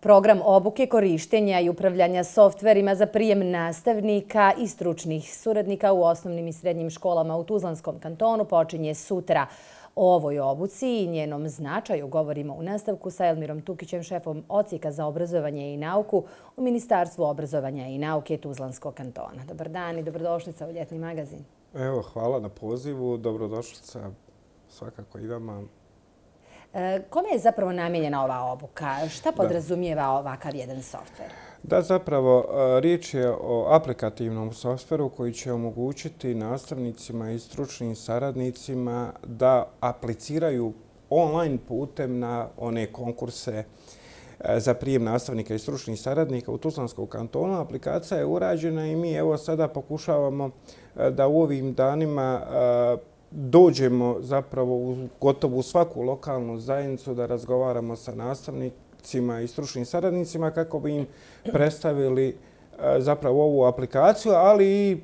Program, obuke korištenja i upravljanja softverima za prijem nastavnika i stručnih suradnika u osnovnim i srednjim školama u Tuzlanskom kantonu počinje sutra. O ovoj obuci i njenom značaju govorimo u nastavku sa Elmirom Tukićem, šefom Ocijeka za obrazovanje i nauku u Ministarstvu obrazovanja i nauke Tuzlanskog kantona. Dobar dan i dobrodošlica u Ljetni magazin. Evo, hvala na pozivu. Dobrodošlica svakako i vama. E, kome je zapravo namijenjena ova obuka? Šta podrazumijeva ovakav jedan softver? Da, zapravo, e, riječ je o aplikativnom softveru koji će omogućiti nastavnicima i stručnim saradnicima da apliciraju online putem na one konkurse E, za prijem nastavnika i stručnih saradnika u Tuzlanskom kantonu. Aplikacija je urađena i mi evo sada pokušavamo e, da u ovim danima e, dođemo zapravo u gotovu svaku lokalnu zajednicu da razgovaramo sa nastavnicima i stručnim saradnicima kako bi im predstavili zapravo ovu aplikaciju, ali i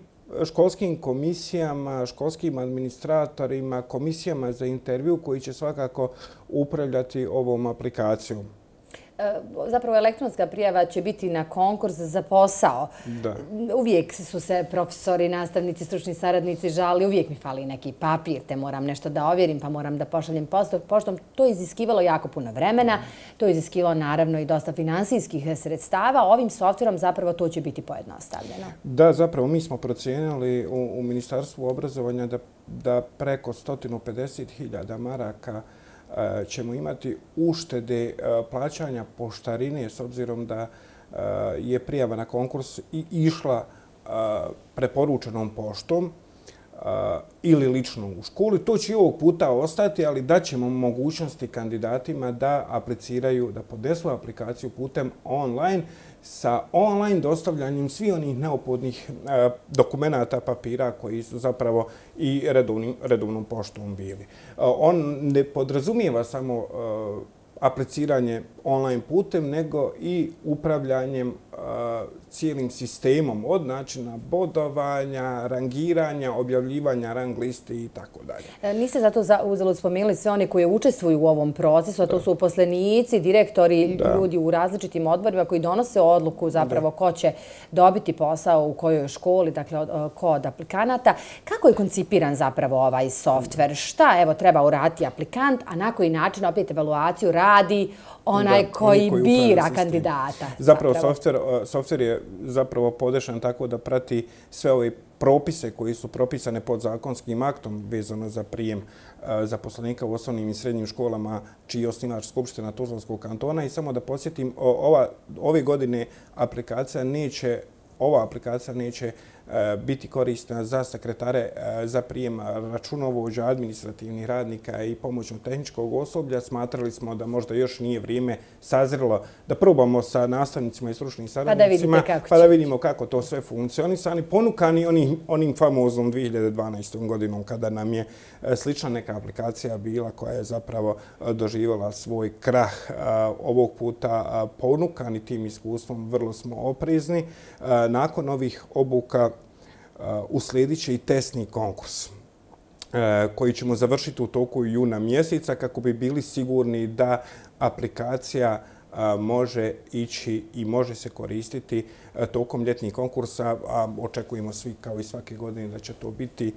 školskim komisijama, školskim administratorima, komisijama za intervju koji će svakako upravljati ovom aplikacijom. Eh, zapravo elektronska prijava će biti na konkurs za posao. Da. Uvijek su se profesori, nastavnici, stručni saradnici žali, uvijek mi fali neki papir, te moram nešto da ovjerim, pa moram da pošaljem postup. Poštom, to je iziskivalo jako puno vremena, to je iziskivalo naravno i dosta finansijskih eh, sredstava. Ovim softverom zapravo to će biti pojednostavljeno. Da, zapravo mi smo procijenili u, u Ministarstvu obrazovanja da, da preko 150.000 maraka E, ćemo imati uštede e, plaćanja poštarine s obzirom da e, je prijava na konkurs išla preporučenom poštom, ili lično u školi. To će i ovog puta ostati, ali daćemo mogućnosti kandidatima da apliciraju, da podesu aplikaciju putem online sa online dostavljanjem svih onih neophodnih dokumentata, papira koji su zapravo i redovnom poštom bili. On ne podrazumijeva samo apreciranje online putem, nego i upravljanjem cijelim sistemom od načina bodovanja, rangiranja, objavljivanja rang liste i tako dalje. E, niste zato uzeli spomenuli sve oni koji učestvuju u ovom procesu, a to su uposlenici, direktori, ljudi u različitim odborima koji donose odluku zapravo ko će dobiti posao u kojoj školi, dakle ko od aplikanata. Kako je koncipiran zapravo ovaj software? Šta treba urati aplikant, a na koji način opet evaluaciju radi radi onaj da, koji, koji bira kandidata. Zapravo, zapravo. Software, software je zapravo podešan tako da prati sve ove propise koji su propisane pod zakonskim aktom vezano za prijem e, zaposlenika u osnovnim i srednjim školama čiji je osnivač Skupština Tuzlanskog kantona i samo da posjetim, ova, ove godine aplikacija neće, ova aplikacija neće Eh, biti korisna za sekretare, eh, za prijem računovođa, administrativnih radnika i pomoćno tehničkog osoblja. Smatrali smo da možda još nije vrijeme sazrilo da probamo sa nastavnicima i stručnim saradnicima pa da pa vidimo kako to sve funkcionisani. Ponukani onim famoznom 2012. godinom kada nam je eh, slična neka aplikacija bila koja je zapravo doživala svoj krah ovog puta ponukani tim iskustvom. Vrlo smo oprezni. Nakon ovih obuka Uh, usledit će i testni konkurs uh, koji ćemo završiti u toku juna mjeseca kako bi bili sigurni da aplikacija uh, može ići i može se koristiti tokom ljetnih konkursa. a Očekujemo svi kao i svake godine da će to biti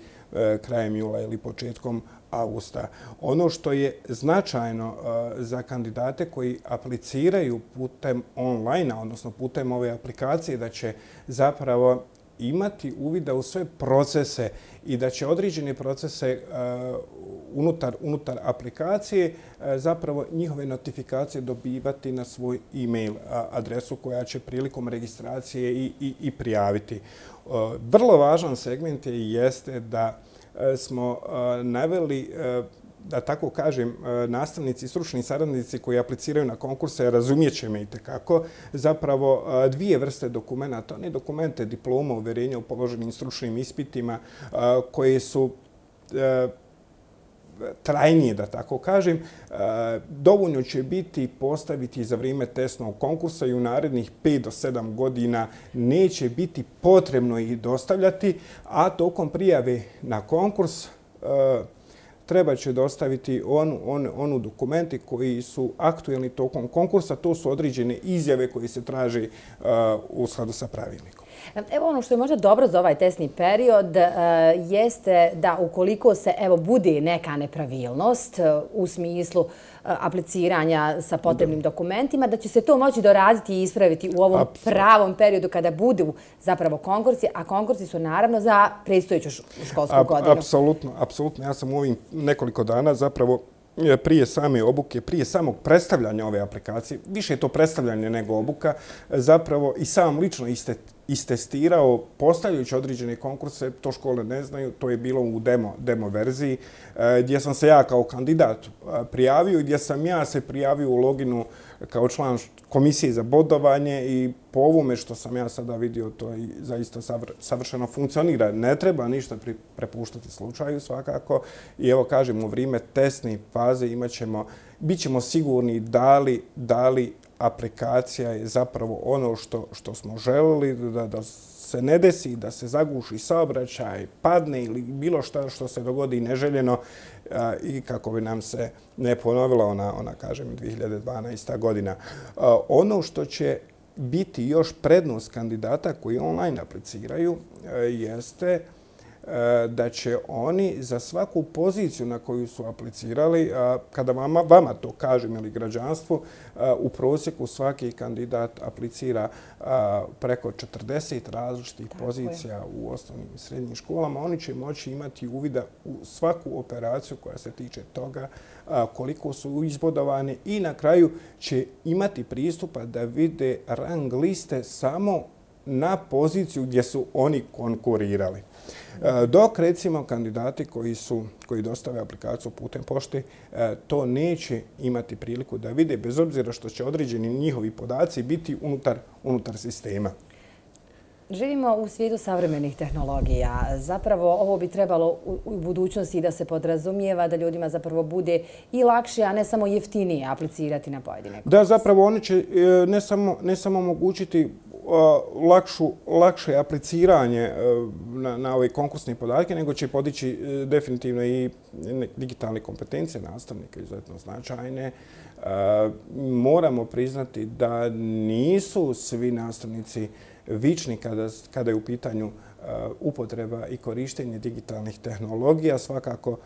krajem jula ili početkom augusta. Ono što je značajno za kandidate koji apliciraju putem online odnosno putem ove aplikacije, da će zapravo imati uvida u sve procese i da će određene procese e, unutar, unutar aplikacije e, zapravo njihove notifikacije dobivati na svoj e-mail adresu koja će prilikom registracije i, i, prijaviti. E, vrlo važan segment je jeste da smo naveli da tako kažem, e, nastavnici i stručni saradnici koji apliciraju na konkurse, razumijeće me i tekako, zapravo e, dvije vrste dokumenta, one dokumente diploma uverenja u položenim stručnim ispitima e, koje su trajnije, da tako kažem, dovoljno će biti postaviti za vrijeme testnog konkursa i u narednih 5 do 7 godina neće biti potrebno ih dostavljati, a tokom prijave na konkurs treba će dostaviti onu dokumenti koji su aktuelni tokom konkursa. To su određene izjave koje se traži uh, u sladu sa pravilnikom. Evo ono što je možda dobro za ovaj tesni period e, jeste da ukoliko se evo bude neka nepravilnost e, u smislu e, apliciranja sa potrebnim dokumentima, da će se to moći doraditi i ispraviti u ovom pravom periodu kada budu zapravo konkursi, a konkursi su naravno za predstojeću školsku godinu. Apsolutno, apsolutno. Ja sam u ovim nekoliko dana zapravo prije same obuke, prije samog predstavljanja ove aplikacije, više je to predstavljanje nego obuka, zapravo i sam lično istetiti istestirao postavljajući određene konkurse, to škole ne znaju, to je bilo u demo, demo verziji, e, gdje sam se ja kao kandidat e, prijavio i gdje sam ja se prijavio u loginu kao član komisije za bodovanje i po ovome što sam ja sada vidio, to je zaista savršeno funkcionira. Ne treba ništa prepuštati slučaju svakako i evo kažemo vrijeme tesne faze imat ćemo, bit ćemo sigurni da li, da li aplikacija je zapravo ono što, što smo želili da, da se ne desi, da se zaguši saobraćaj, padne ili bilo što što se dogodi neželjeno a, i kako bi nam se ne ponovila ona, ona kažem, 2012. godina. A, ono što će biti još prednost kandidata koji online apliciraju a, e, jeste E, da će oni za svaku poziciju na koju su aplicirali, e, kada vama, vama to kažem ili građanstvu, e, u prosjeku svaki kandidat aplicira preko 40 različitih pozicija u osnovnim i srednjim školama, oni će moći imati uvida u svaku operaciju koja se tiče toga koliko su izbodovane i na kraju će imati pristupa da vide rang liste samo na poziciju gdje su oni konkurirali. E, dok, recimo, kandidati koji, su, koji dostave aplikaciju putem pošte, e, to neće imati priliku da vide, bez obzira što će određeni njihovi podaci biti unutar, unutar sistema. Živimo u svijetu savremenih tehnologija. Zapravo ovo bi trebalo u budućnosti da se podrazumijeva da ljudima zapravo bude i lakše, a ne samo jeftinije aplicirati na pojedine. Da, zapravo oni će e, ne samo, ne samo omogućiti lakše apliciranje e, na ove konkursne podatke, nego će podići e, definitivno i digitalne kompetencije nastavnika, izuzetno značajne. E, moramo priznati da nisu svi nastavnici vični kada je u pitanju upotreba i korištenje digitalnih tehnologija, svakako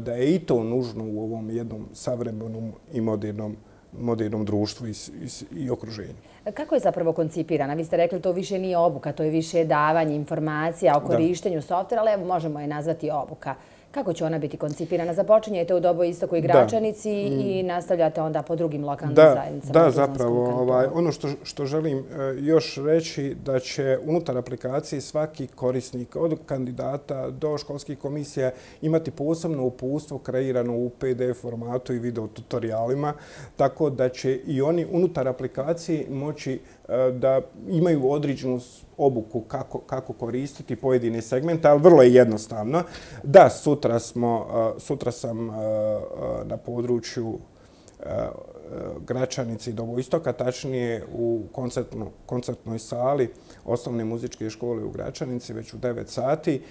da je i to nužno u ovom jednom savremenom i modernom sredstvu modernom društvu i okruženju. E, kako je zapravo koncipirana? Vi ste rekli to više nije obuka, to je više davanje informacija o korištenju softvera, ali možemo je nazvati obuka. Kako će ona biti koncipirana? Započinjete u dobu istoku i Gračanici mm. i nastavljate onda po drugim lokalnim zajednicama. Da, zapravo. Ovaj, ono što želim e, još reći da će unutar aplikacije svaki korisnik od kandidata do školskih komisija imati posebno upustvo kreirano u PDF formatu i videotutorialima, tako da će i oni unutar aplikacije moći E, da imaju određenu obuku kako, kako koristiti pojedine segmente, ali vrlo je jednostavno. Da, sutra, smo, e, sutra sam e, na području Gračanice i Dovoistoka, tačnije u koncertno, koncertnoj sali osnovne muzičke škole u Gračanici već u 9 sati.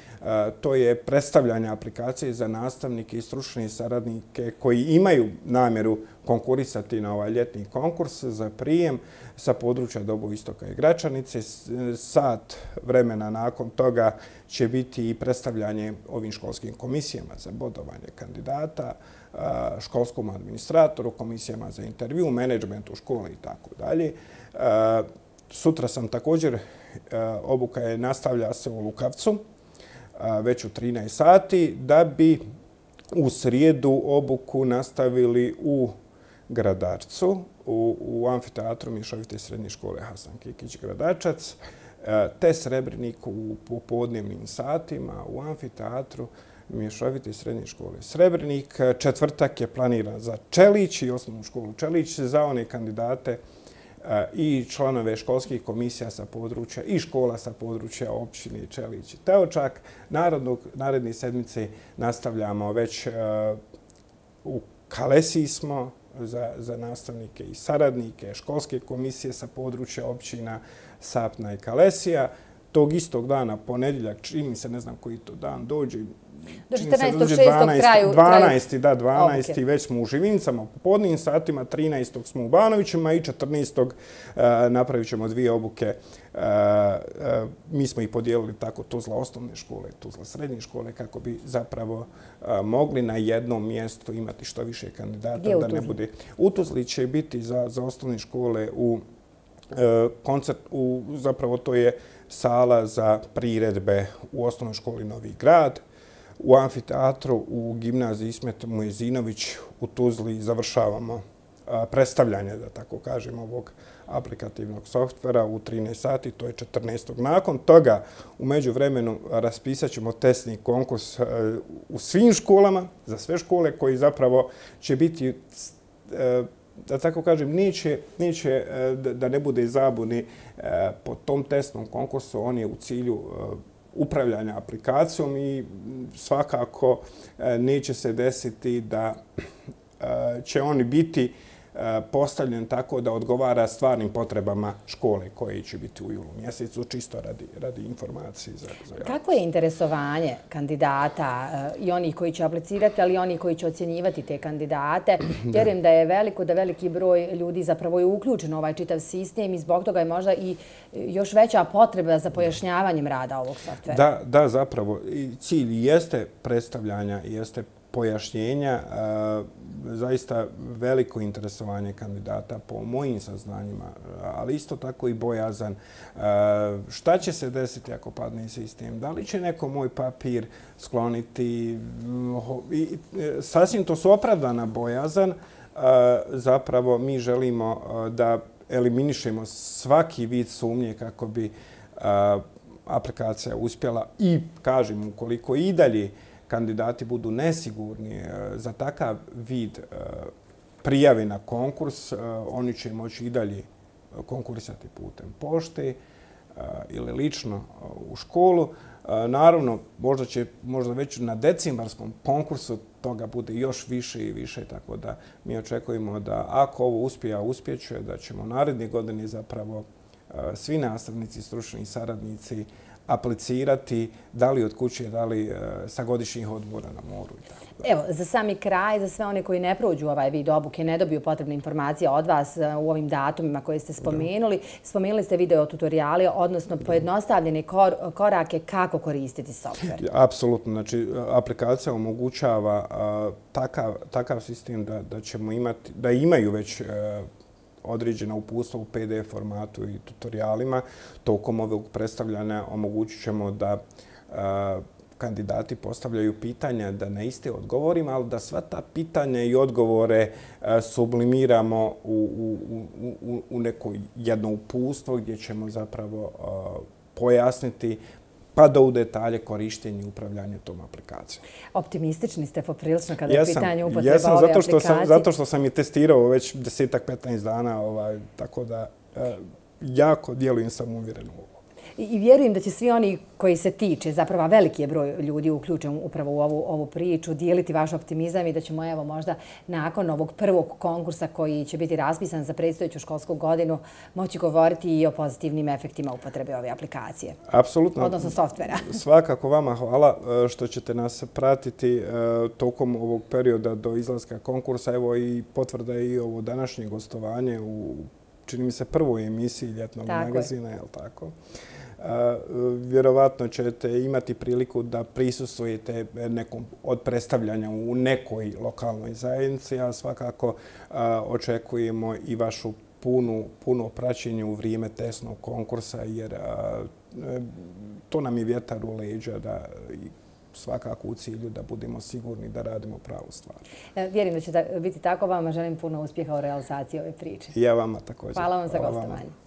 To je predstavljanje aplikacije za nastavnike i stručne saradnike koji imaju namjeru konkurisati na ovaj ljetni konkurs za prijem sa područja Dobu Istoka i Gračanice. Sat vremena nakon toga će biti i predstavljanje ovim školskim komisijama za bodovanje kandidata, školskom administratoru, komisijama za intervju, management u školi i tako dalje. Sutra sam također, obuka je nastavlja se u Lukavcu već u 13 sati, da bi u srijedu obuku nastavili u Gradarcu, u, amfiteatru Mišovite srednje škole Hasan Kikić Gradačac, e, te Srebrenik u popodnevnim satima u amfiteatru Mješovite srednje škole Srebrnik. Četvrtak je planiran za Čelić i osnovnu školu Čelić za one kandidate e, i članove školskih komisija sa područja i škola sa područja općine Čelić i Teočak. Narodnog, naredne sedmice nastavljamo već e, u Kalesi smo, za nastavnike i saradnike, školske komisije sa područja općina Sapna i Kalesija, tog istog dana, ponedjeljak, čim mi se, ne znam koji to dan, dođe. Do 14. 12. 12. da, 12. već smo u Živincama, po podnim satima, 13. smo u Banovićima i 14. Uh, e, napravit ćemo dvije obuke. E, e, mi smo ih podijelili tako Tuzla osnovne škole, Tuzla srednje škole, kako bi zapravo mogli na jednom mjestu imati što više kandidata. Gdje da ne bude. U Tuzli će biti za, za osnovne škole u E, koncert u, zapravo to je sala za priredbe u osnovnoj školi Novi Grad, u amfiteatru u gimnaziji Ismet Mujezinović u Tuzli završavamo predstavljanje, da tako kažem, ovog aplikativnog softvera u 13 sati, to je 14. Nakon toga, umeđu vremenu, raspisat ćemo testni konkurs e, u svim školama, za sve škole koji zapravo će biti e, da tako kažem, neće, neće e, da ne bude zabune e, po tom testnom konkursu, on je u cilju e, upravljanja aplikacijom i svakako neće se desiti da će oni biti postavljen tako da odgovara stvarnim potrebama škole koje će biti u julu mjesecu, čisto radi informacije. Kako je interesovanje kandidata eh, i oni koji će aplicirati, ali i oni koji će ocjenjivati te kandidate? Vjerujem da je veliko, da veliki broj ljudi zapravo je uključen u ovaj čitav sistem i zbog toga je možda i eh, još veća potreba za pojašnjavanjem rada ovog softvera. Da, zapravo. Cilj jeste predstavljanja, jeste predstavljanja pojašnjenja, zaista veliko interesovanje kandidata po mojim saznanjima, ali isto tako i bojazan. Šta će se desiti ako padne sistem? Da li će neko moj papir skloniti? Sasvim to su opravdana bojazan. Zapravo mi želimo da eliminišemo svaki vid sumnje kako bi aplikacija uspjela i, kažem, ukoliko i dalje, kandidati budu nesigurni e, za takav vid e, prijave na konkurs, e, oni će moći i dalje konkursati putem pošte ili lično u školu. Naravno, možda će možda već na decimarskom konkursu toga bude još više i više, tako da mi očekujemo da ako ovo uspije, a uspjeće, da ćemo naredne godine zapravo svi nastavnici, stručni saradnici aplicirati, da li od kuće, da li e, sa godišnjih odmora na moru i tako. Evo, za sami kraj, za sve one koji ne prođu ovaj vid obuke, ne dobiju potrebne informacije od vas e, u ovim datumima koje ste spomenuli, spomenuli ste video tutoriali, odnosno pojednostavljene korake kako koristiti software. Apsolutno, znači aplikacija omogućava takav sistem da ćemo imati, da imaju već e, određena upustva u PDF formatu i tutorialima. Tokom ovog predstavljanja omogućit ćemo da kandidati postavljaju pitanja da ne iste odgovorim, ali da sva ta pitanja i odgovore sublimiramo u neko jedno upustvo gdje ćemo zapravo pojasniti pa do u detalje korištenje i upravljanje tom aplikacijom. Optimistični ste poprilično kada je pitanje upotreba jesam, ove zato što Sam, zato što sam je testirao već desetak, petnaest dana, ovaj, tako da eh, jako djelujem sam uvjeren u ovo i vjerujem da će svi oni koji se tiče, zapravo veliki je broj ljudi uključen upravo u ovu, ovu priču, dijeliti vaš optimizam i da ćemo evo možda nakon ovog prvog konkursa koji će biti raspisan za predstojeću školsku godinu moći govoriti i o pozitivnim efektima upotrebe ove aplikacije. Apsolutno. Odnosno softvera. Svakako vama hvala e, što ćete nas pratiti e, tokom ovog perioda do izlaska konkursa. Evo i potvrda i ovo današnje gostovanje u čini mi se prvoj emisiji ljetnog tako magazina, je. je li tako? Tako vjerovatno ćete imati priliku da prisustujete nekom od predstavljanja u nekoj lokalnoj zajednici, a svakako očekujemo i vašu puno praćenje u vrijeme tesnog konkursa, jer to nam je vjetar u leđa da svakako u cilju da budemo sigurni da radimo pravu stvar. E, Vjerim da će biti tako vama. Želim puno uspjeha u realizaciji ove priče. Ja vama također. Hvala vam za gostovanje.